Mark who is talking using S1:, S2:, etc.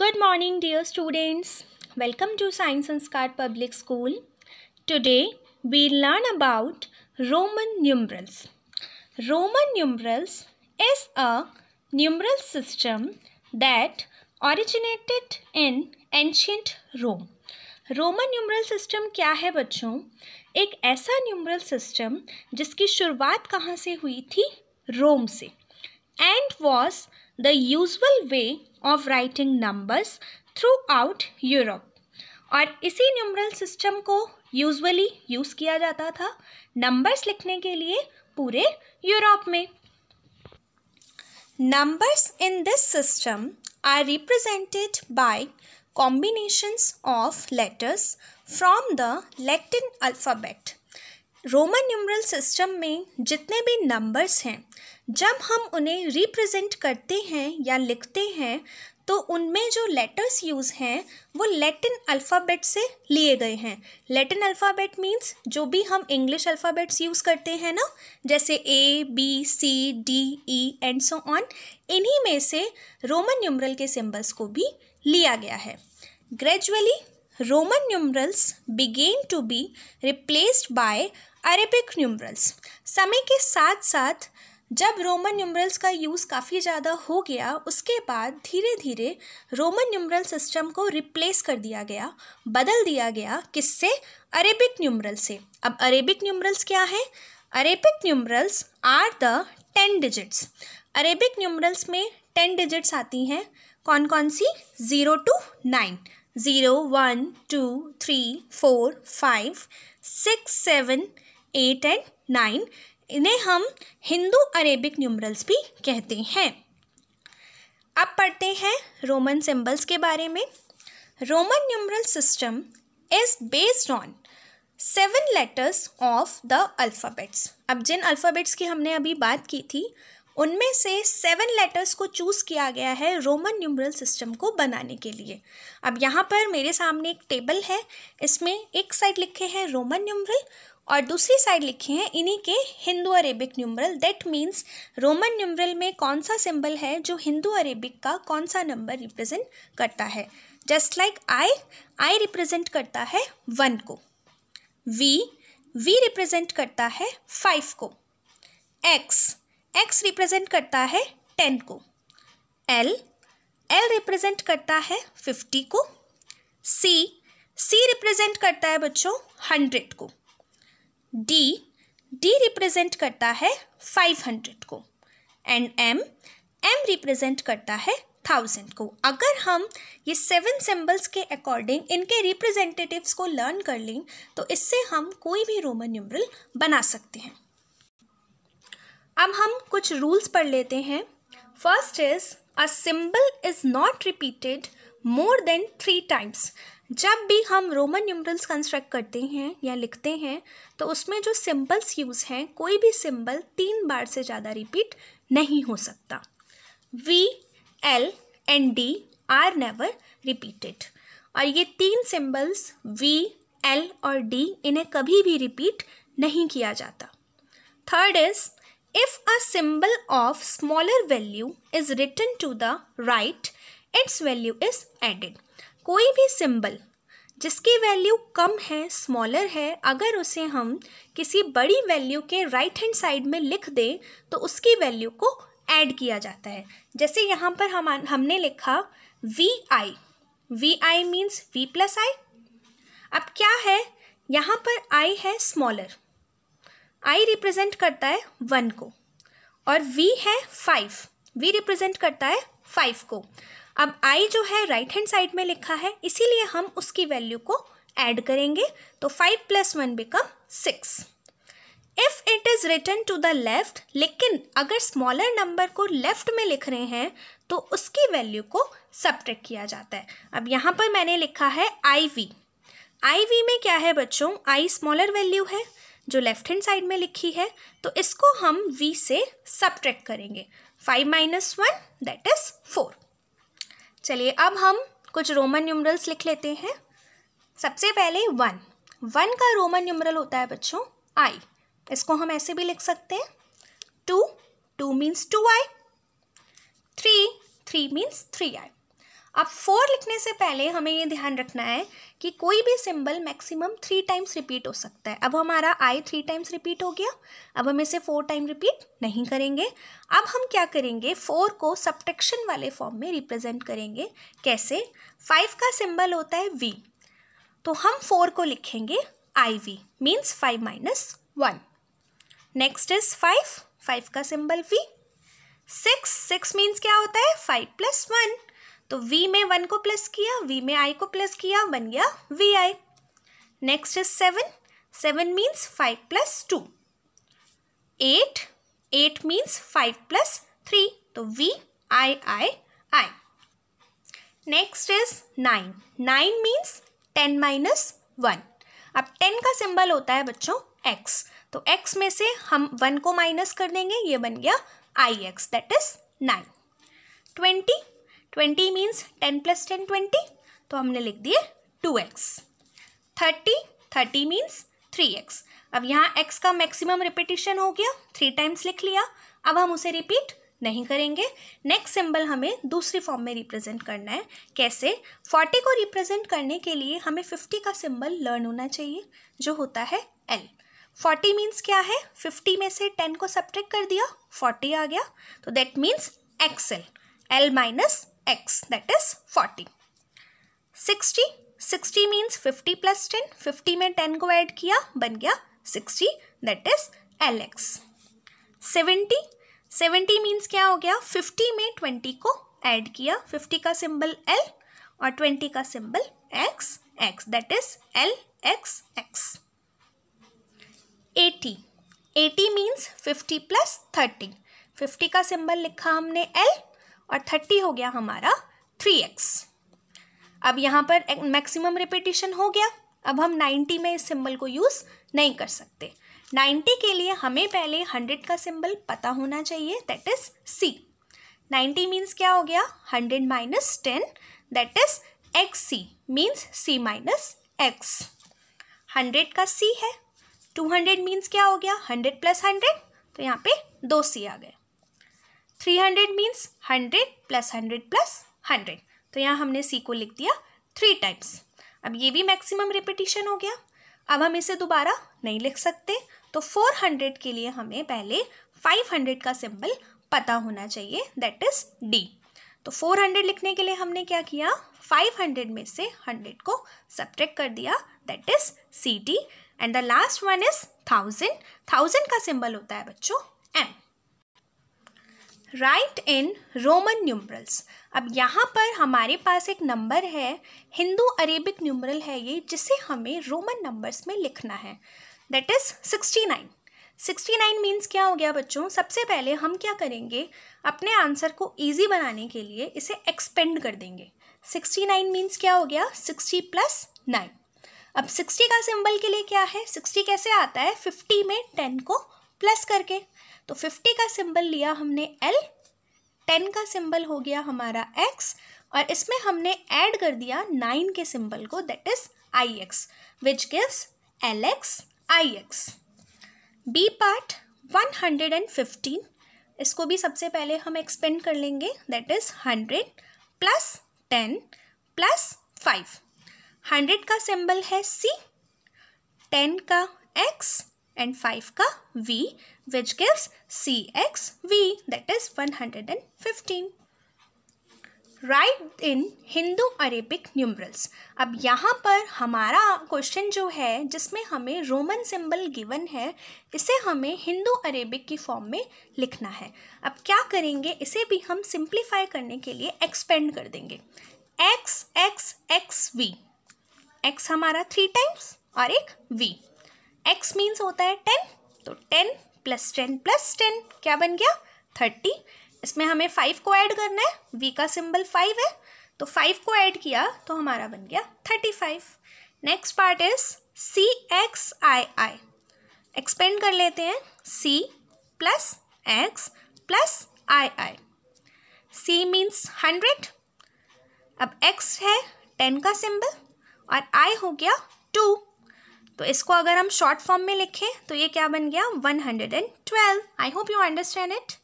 S1: good morning dear students welcome to science Sanskar public school today we learn about Roman numerals Roman numerals is a numeral system that originated in ancient Rome Roman numeral system क्या है बच्चों एक ऐसा numeral system जिसकी शुरुआत कहाँ से हुई थी रोम से and was the usual way of writing numbers throughout Europe और इसी न्यूमरल सिस्टम को यूजुअली यूज़ किया जाता था नंबर्स लिखने के लिए पूरे यूरोप में numbers in this system are represented by combinations of letters from the Latin alphabet Roman numeral system में जितने भी नंबर्स हैं जब हम उन्हें रिप्रेजेंट करते हैं या लिखते हैं तो उनमें जो लेटर्स यूज़ हैं वो लैटिन अल्फ़ाबेट से लिए गए हैं लैटिन अल्फ़ाबेट मीन्स जो भी हम इंग्लिश अल्फ़ाबेट्स यूज़ करते हैं ना जैसे A B C D E and so on इन्हीं में से रोमन न्यूमरल के सिंबल्स को भी लिया गया है gradually Roman numerals began to be replaced by Arabic numerals समय के साथ साथ जब रोमन न्यूमरल्स का यूज़ काफ़ी ज़्यादा हो गया उसके बाद धीरे धीरे रोमन न्यूमरल सिस्टम को रिप्लेस कर दिया गया बदल दिया गया किससे अरेबिक न्यूमरल से अब अरेबिक न्यूमरल्स क्या है Arabic numerals are the ten digits Arabic numerals में टेन डिजिट्स आती हैं कौन कौन सी zero to nine zero one two three four five six seven eight and nine इन्हें हम हिंदू अरेबिक न्यूमरल्स भी कहते हैं अब पढ़ते हैं रोमन सिंबल्स के बारे में Roman numeral system is based on seven letters of the alphabets अब जिन अल्फ़ाबेट्स की हमने अभी बात की थी उनमें से सेवन लेटर्स को चूज़ किया गया है रोमन न्यूमरल सिस्टम को बनाने के लिए अब यहाँ पर मेरे सामने एक टेबल है इसमें एक साइड लिखे हैं रोमन न्यूमरल और दूसरी साइड लिखे हैं इन्हीं के Hindu Arabic numeral that means Roman numeral में कौन सा सिंबल है जो हिंदू अरेबिक का कौन सा नंबर रिप्रेजेंट करता है just like I I represent करता है वन को वी वी रिप्रेजेंट करता है फाइव को एक्स एक्स रिप्रेजेंट करता है टेन को एल एल रिप्रेजेंट करता है फिफ्टी को सी सी रिप्रेजेंट करता है बच्चों हंड्रेड को डी डी रिप्रेजेंट करता है फाइव हंड्रेड को एंड एम एम रिप्रेजेंट करता है थाउजेंड को अगर हम ये सेवन सिंबल्स के अकॉर्डिंग इनके रिप्रेजेंटेटिव्स को लर्न कर लें तो इससे हम कोई भी रोमन न्यूमरल बना सकते हैं अब हम कुछ रूल्स पढ़ लेते हैं first is a symbol is not repeated more than three times जब भी हम रोमन न्यूमरल्स कंस्ट्रक्ट करते हैं या लिखते हैं तो उसमें जो सिंबल्स यूज़ हैं कोई भी सिंबल तीन बार से ज़्यादा रिपीट नहीं हो सकता V L and D are never repeated और ये तीन सिंबल्स वी एल और डी इन्हें कभी भी रिपीट नहीं किया जाता third is if a symbol of smaller value is written to the right its value is added कोई भी सिंबल जिसकी वैल्यू कम है स्मॉलर है अगर उसे हम किसी बड़ी वैल्यू के राइट हैंड साइड में लिख दें तो उसकी वैल्यू को ऐड किया जाता है जैसे यहाँ पर हम हमने लिखा V I V I means V plus I अब क्या है यहाँ पर आई है स्मॉलर आई रिप्रेजेंट करता है वन को और वी है फाइव वी रिप्रेजेंट करता है फाइव को अब आई जो है राइट हैंड साइड में लिखा है इसीलिए हम उसकी वैल्यू को ऐड करेंगे तो five plus one become six if it is return to the left लेकिन अगर स्मॉलर नंबर को लेफ्ट में लिख रहे हैं तो उसकी वैल्यू को सब्ट्रैक्ट किया जाता है अब यहाँ पर मैंने लिखा है आई वी आई वी में क्या है बच्चों आई स्मॉलर वैल्यू है जो लेफ्ट हैंड साइड में लिखी है तो इसको हम वी से सब्ट्रैक्ट करेंगे five minus one that is four चलिए अब हम कुछ रोमन न्यूमरल्स लिख लेते हैं सबसे पहले वन वन का रोमन न्यूमरल होता है बच्चों आई इसको हम ऐसे भी लिख सकते हैं two two means two I three three means three I अब फोर लिखने से पहले हमें ये ध्यान रखना है कि कोई भी symbol maximum three times repeat हो सकता है अब हमारा आई थ्री टाइम्स रिपीट हो गया अब हम इसे फोर टाइम रिपीट नहीं करेंगे अब हम क्या करेंगे फोर को सब्ट्रैक्शन वाले फॉर्म में रिप्रेजेंट करेंगे कैसे फाइव का सिंबल होता है वी तो हम फोर को लिखेंगे I V means five minus one next is five five का symbol V six six means क्या होता है फाइव प्लस वन तो v में वन को प्लस किया v में i को प्लस किया बन गया V I next is seven seven means five plus two eight eight means five plus three तो V I I I next is nine nine means ten minus one अब ten का symbol होता है बच्चों x तो x में से हम वन को माइनस कर देंगे ये बन गया I X that is nine twenty twenty means ten plus ten twenty तो हमने लिख दिए two X thirty thirty means three X अब यहाँ एक्स का मैक्सिमम रिपीटिशन हो गया थ्री टाइम्स लिख लिया अब हम उसे रिपीट नहीं करेंगे नेक्स्ट सिंबल हमें दूसरी फॉर्म में रिप्रेजेंट करना है कैसे फोर्टी को रिप्रेजेंट करने के लिए हमें फिफ्टी का सिंबल लर्न होना चाहिए जो होता है एल फोर्टी मीन्स क्या है फिफ्टी में से टेन को सब्ट्रैक्ट कर दिया फोर्टी आ गया तो that means X L L minus x that is 40 60 60 means 50 plus 10 50 में 10 को ऐड किया बन गया 60 that is L X seventy seventy means क्या हो गया फिफ्टी में ट्वेंटी को ऐड किया फिफ्टी का सिंबल एल और ट्वेंटी का symbol X X that is L X X eighty eighty means fifty plus thirty fifty का सिंबल लिखा हमने एल और थर्टी हो गया हमारा थ्री एक्स अब यहाँ पर मैक्सिमम रिपीटिशन हो गया अब हम नाइन्टी में इस सिंबल को यूज़ नहीं कर सकते नाइन्टी के लिए हमें पहले हंड्रेड का सिंबल पता होना चाहिए that is C ninety means क्या हो गया hundred minus ten that is X C means C minus X hundred का सी है टू हंड्रेड मीन्स क्या हो गया हंड्रेड प्लस हंड्रेड तो यहाँ पे दो सी आ गए three hundred means hundred plus hundred plus hundred तो यहाँ हमने सी को लिख दिया थ्री टाइम्स अब ये भी मैक्सिमम रिपीटिशन हो गया अब हम इसे दोबारा नहीं लिख सकते तो फोर हंड्रेड के लिए हमें पहले फाइव हंड्रेड का सिंबल पता होना चाहिए दैट इज़ डी तो फोर हंड्रेड लिखने के लिए हमने क्या किया फाइव हंड्रेड में से हंड्रेड को सब्ट्रैक्ट कर दिया that is C D and the last one is thousand thousand का सिंबल होता है बच्चों M write in Roman numerals अब यहाँ पर हमारे पास एक नंबर है हिंदू अरेबिक न्यूमरल है ये जिसे हमें रोमन नंबर्स में लिखना है that is sixty nine sixty nine means क्या हो गया बच्चों सबसे पहले हम क्या करेंगे अपने आंसर को ईजी बनाने के लिए इसे एक्सपेंड कर देंगे सिक्सटी नाइन मीन्स क्या हो गया सिक्सटी प्लस नाइन अब सिक्सटी का सिंबल के लिए क्या है सिक्सटी कैसे आता है फिफ्टी में टेन को प्लस करके तो फिफ्टी का सिंबल लिया हमने एल टेन का सिंबल हो गया हमारा एक्स और इसमें हमने ऐड कर दिया नाइन के सिंबल को that is I X which gives L X I X B part one hundred and fifteen इसको भी सबसे पहले हम एक्सपेंड कर लेंगे that is hundred plus ten plus five hundred का सिंबल है सी टेन का एक्स एंड फाइव का V which C X V which is one hundred and fifteen write in Hindu Arabic numerals अब यहाँ पर हमारा क्वेश्चन जो है जिसमें हमें रोमन सिंबल गिवन है इसे हमें हिंदू अरेबिक की फॉर्म में लिखना है अब क्या करेंगे इसे भी हम सिंप्लीफाई करने के लिए एक्सपेंड कर देंगे X X X V X हमारा थ्री टाइम्स और एक वी एक्स मीन्स होता है टेन तो ten plus ten plus ten क्या बन गया थर्टी इसमें हमें फाइव को ऐड करना है वी का सिंबल फाइव है तो फाइव को ऐड किया तो हमारा बन गया thirty five next part is C X I I expand कर लेते हैं C plus X plus I I C means hundred अब एक्स है टेन का सिंबल और आई हो गया टू तो इसको अगर हम शॉर्ट फॉर्म में लिखें तो ये क्या बन गया one hundred and twelve I hope you understand it